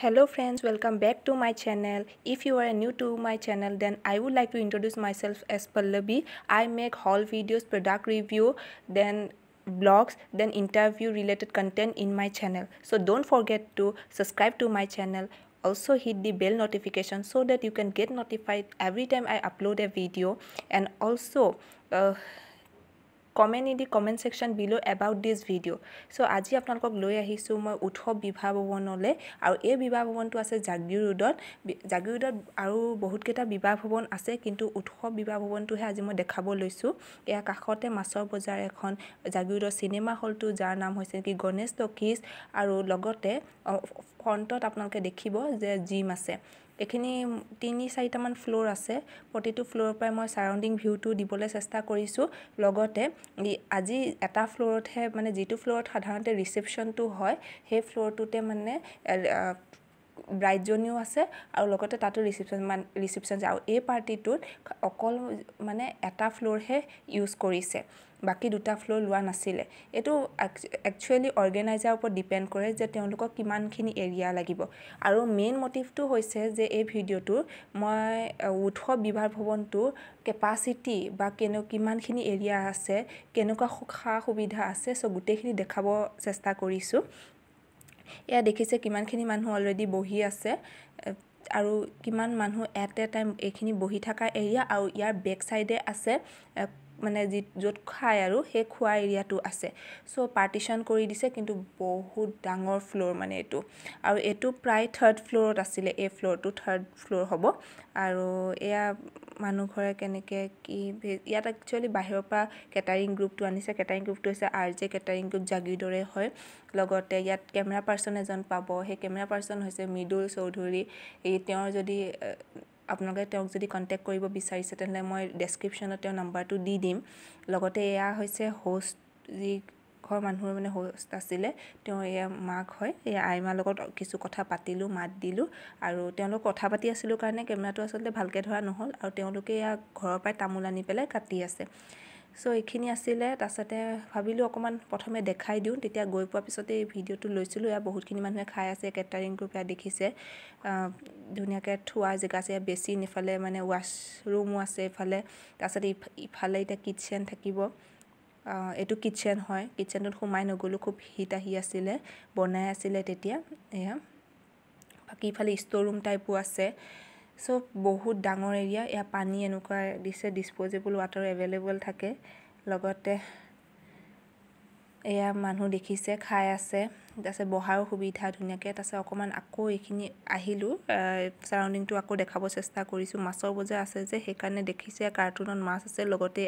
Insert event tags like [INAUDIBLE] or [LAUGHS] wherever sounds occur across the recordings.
hello friends welcome back to my channel if you are new to my channel then i would like to introduce myself as pallavi i make haul videos product review then blogs then interview related content in my channel so don't forget to subscribe to my channel also hit the bell notification so that you can get notified every time i upload a video and also uh, comment in the comment section below about this video' চ' আজি আপোনালোকক লৈ আহিছোঁ মই উৎসৱ বিবাহ ভৱনলৈ আৰু এই বিবাহ ভৱনটো আছে জাগিৰ ৰোডত জাগিৰ ৰোডত আৰু বহুতকেইটা বিবাহ ভৱন আছে কিন্তু উৎসৱ বিবাহ ভৱনটোহে আজি মই দেখাব লৈছোঁ ইয়াৰ কাষতে মাছৰ বজাৰ এখন জাগিৰ ৰোডৰ চিনেমা হলটো যাৰ নাম হৈছে নেকি গণেশ টকিজ আৰু লগতে ফ্ৰণ্টত আপোনালোকে দেখিব যে জিম আছে এইখিনি তিনি চাৰিটামান ফ্ল'ৰ আছে প্ৰতিটো ফ্ল'ৰৰ পৰাই মই ছাৰাউণ্ডিং ভিউটো দিবলৈ চেষ্টা কৰিছোঁ লগতে আজি এটা ফ্ল'ৰতহে মানে যিটো ফ্ল'ৰত সাধাৰণতে ৰিচেপশ্যনটো হয় সেই ফ্ল'ৰটোতে মানে ব্ৰাইডজনীও আছে আৰু লগতে তাতো ৰিচিপশ্যন মানে ৰিচিপশ্যন আৰু এই পাৰ্টিটোত অকল মানে এটা ফ্ল'ৰহে ইউজ কৰিছে বাকী দুটা ফ্ল'ৰ লোৱা নাছিলে এইটো একচুৱেলি অৰ্গেনাইজাৰৰ ওপৰত ডিপেণ্ড কৰে যে তেওঁলোকক কিমানখিনি এৰিয়া লাগিব আৰু মেইন মটিভটো হৈছে যে এই ভিডিঅ'টো মই উৎস বিবাহ ভৱনটো কেপাচিটি বা কেনে কিমানখিনি এৰিয়া আছে কেনেকুৱা সা সুবিধা আছে চ' গোটেইখিনি দেখাব চেষ্টা কৰিছোঁ এয়া দেখিছে কিমানখিনি মানুহ অলৰেডি বহি আছে আৰু কিমান মানুহ এট এ টাইম এইখিনি বহি থকা এৰিয়া আৰু ইয়াৰ বেক চাইডে আছে মানে যি য'ত খায় আৰু সেই খোৱা এৰিয়াটো আছে চ' পাৰ্টিশ্যন কৰি দিছে কিন্তু বহুত ডাঙৰ ফ্ল'ৰ মানে এইটো আৰু এইটো প্ৰায় থাৰ্ড ফ্ল'ৰত আছিলে এই ফ্ল'ৰটো থাৰ্ড ফ্ল'ৰ হ'ব আৰু এয়া মানুহঘৰে কেনেকৈ কি ইয়াত একচুৱেলি বাহিৰৰ পৰা কেটাৰিং গ্ৰুপটো আনিছে কেটাৰিং গ্ৰুপটো হৈছে আৰ জে কেটাৰিং গ্ৰুপ জাগিৰ দৰে হয় লগতে ইয়াত কেমেৰা পাৰ্চন এজন পাব সেই কেমেৰা পাৰ্চন হৈছে মৃদুল চৌধুৰী এই তেওঁৰ যদি আপোনালোকে তেওঁক যদি কণ্টেক্ট কৰিব বিচাৰিছে তেনেহ'লে মই ডেছক্ৰিপশ্যনত তেওঁ নাম্বাৰটো দি দিম লগতে এয়া হৈছে হোষ্ট যি ঘৰ মানুহৰ মানে হোষ্ট আছিলে তেওঁ এয়া মাক হয় এই আইমাৰ লগত কিছু কথা পাতিলোঁ মাত দিলোঁ আৰু তেওঁলোক কথা পাতি আছিলোঁ কাৰণে কেমেৰাটো আচলতে ভালকৈ ধৰা নহ'ল আৰু তেওঁলোকে এয়া ঘৰৰ পৰাই তামোল আনি পেলাই কাটি আছে চ' এইখিনি আছিলে তাৰপিছতে ভাবিলোঁ অকণমান প্ৰথমে দেখাই দিওঁ তেতিয়া গৈ পোৱাৰ পিছতে এই ভিডিঅ'টো লৈছিলোঁ ইয়াৰ বহুতখিনি মানুহে খাই আছে কেটাৰিংটো গ্ৰুপ ইয়াত দেখিছে ধুনীয়াকৈ থোৱা জেগা আছে ইয়াত বেছি এইফালে মানে ৱাশ্বৰুমো আছে ইফালে তাৰপিছতে ইফালে এতিয়া কিটচেন থাকিব এইটো কিটচেন হয় কিটচেনটোত সোমাই নগ'লোঁ খুব হিট আহি আছিলে বনাই আছিলে তেতিয়া এয়া বাকী ইফালে ষ্ট'ৰ ৰুম টাইপো আছে চ' বহুত ডাঙৰ এৰিয়া ইয়াত পানী এনেকুৱা দিছে ডিছপজেবল ৱাটাৰ এভেইলেবল থাকে লগতে এয়া মানুহ দেখিছে খাই আছে তাৰপিছত বহাৰো সুবিধা ধুনীয়াকৈ তাৰপিছত অকণমান আকৌ এইখিনি আহিলোঁ চাৰাউণ্ডিংটো আকৌ দেখাব চেষ্টা কৰিছোঁ মাছৰ বজাৰ আছে যে সেইকাৰণে দেখিছে কাৰ্টুনত মাছ আছে লগতে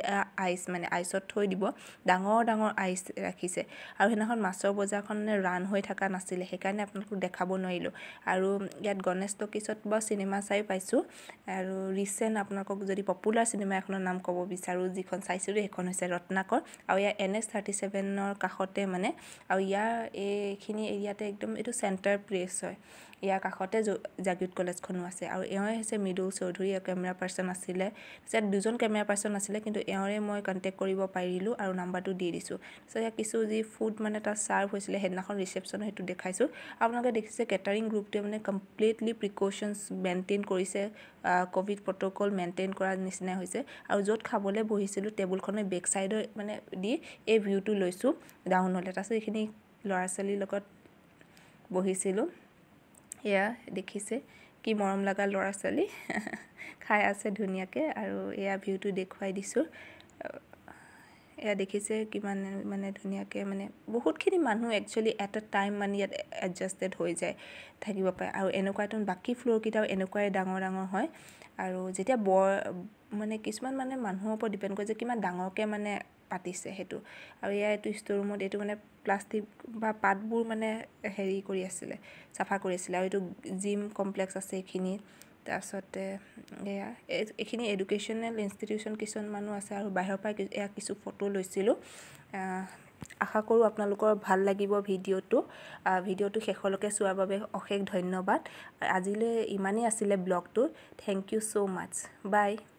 আইচ মানে আইচত থৈ দিব ডাঙৰ ডাঙৰ আইচ ৰাখিছে আৰু সেইদিনাখন মাছৰ বজাৰখন মানে ৰাণ হৈ থকা নাছিলে সেইকাৰণে আপোনালোকক দেখাব নোৱাৰিলোঁ আৰু ইয়াত গণেশ টকিছত বাৰু চিনেমা চাই পাইছোঁ আৰু ৰিচেণ্ট আপোনালোকক যদি পপুলাৰ চিনেমা এখনৰ নাম ক'ব বিচাৰোঁ যিখন চাইছিলোঁ সেইখন হৈছে ৰত্নাকৰ আৰু ইয়াৰ এন এছ থাৰ্টি ছেভেনৰ কাষতে মানে আৰু ইয়াৰ এই এইখিনি এৰিয়াতে একদম এইটো চেণ্টাৰ প্লেচ হয় ইয়াৰ কাষতে জাগিত কলেজখনো আছে আৰু এওঁৱে হৈছে মৃদুল চৌধুৰী এওঁ কেমেৰা পাৰ্চন আছিলে তাৰপিছত দুজন কেমেৰা পাৰ্চন আছিলে কিন্তু এওঁৰে মই কণ্টেক্ট কৰিব পাৰিলোঁ আৰু নাম্বাৰটো দি দিছোঁ তাৰপিছত ইয়াত কিছু যি ফুড মানে তাত ছাৰ্ভ হৈছিলে সেইদিনাখন ৰিচেপশ্যন সেইটো দেখাইছোঁ আপোনালোকে দেখিছে কেটাৰিং গ্ৰুপটোৱে মানে কমপ্লিটলি প্ৰিকশ্যনছ মেইনটেইন কৰিছে ক'ভিড প্ৰট'কল মেইনটেইন কৰাৰ নিচিনাই হৈছে আৰু য'ত খাবলৈ বহিছিলোঁ টেবুলখনৰ বেক ছাইডৰ মানে দি এই ভিউটো লৈছোঁ ডাউনলৈ তাৰপিছত এইখিনি ল'ৰা ছোৱালীৰ লগত বহিছিলোঁ এয়া দেখিছে কি মৰম লগা ল'ৰা ছোৱালী [LAUGHS] খাই আছে ধুনীয়াকৈ আৰু এয়া ভিউটো দেখুৱাই দিছোঁ এয়া দেখিছে কিমান মানে ধুনীয়াকৈ মানে বহুতখিনি মানুহ একচুৱেলি এট এ টাইম মানে ইয়াত এডজাষ্টেড হৈ যায় থাকিব পাৰে আৰু এনেকুৱা এটা বাকী ফ্ল'ৰকেইটাও এনেকুৱাই ডাঙৰ ডাঙৰ হয় আৰু যেতিয়া বৰ মানে কিছুমান মানে মানুহৰ ওপৰত ডিপেণ্ড কৰে যে কিমান ডাঙৰকৈ মানে পাতিছে সেইটো আৰু ইয়াৰ এইটো ষ্ট'ৰুমত এইটো মানে প্লাষ্টিক বা পাতবোৰ মানে হেৰি কৰি আছিলে চাফা কৰি আছিলে আৰু এইটো জিম কমপ্লেক্স আছে এইখিনি তাৰপিছতে এয়া এইখিনি এডুকেশ্যনেল ইনষ্টিটিউশ্যন কিছুমানো আছে আৰু বাহিৰৰ পৰা এয়া কিছু ফটো লৈছিলোঁ আশা কৰোঁ আপোনালোকৰ ভাল লাগিব ভিডিঅ'টো ভিডিঅ'টো শেষলৈকে চোৱাৰ বাবে অশেষ ধন্যবাদ আজিলৈ ইমানেই আছিলে ব্লগটো thank you so' much by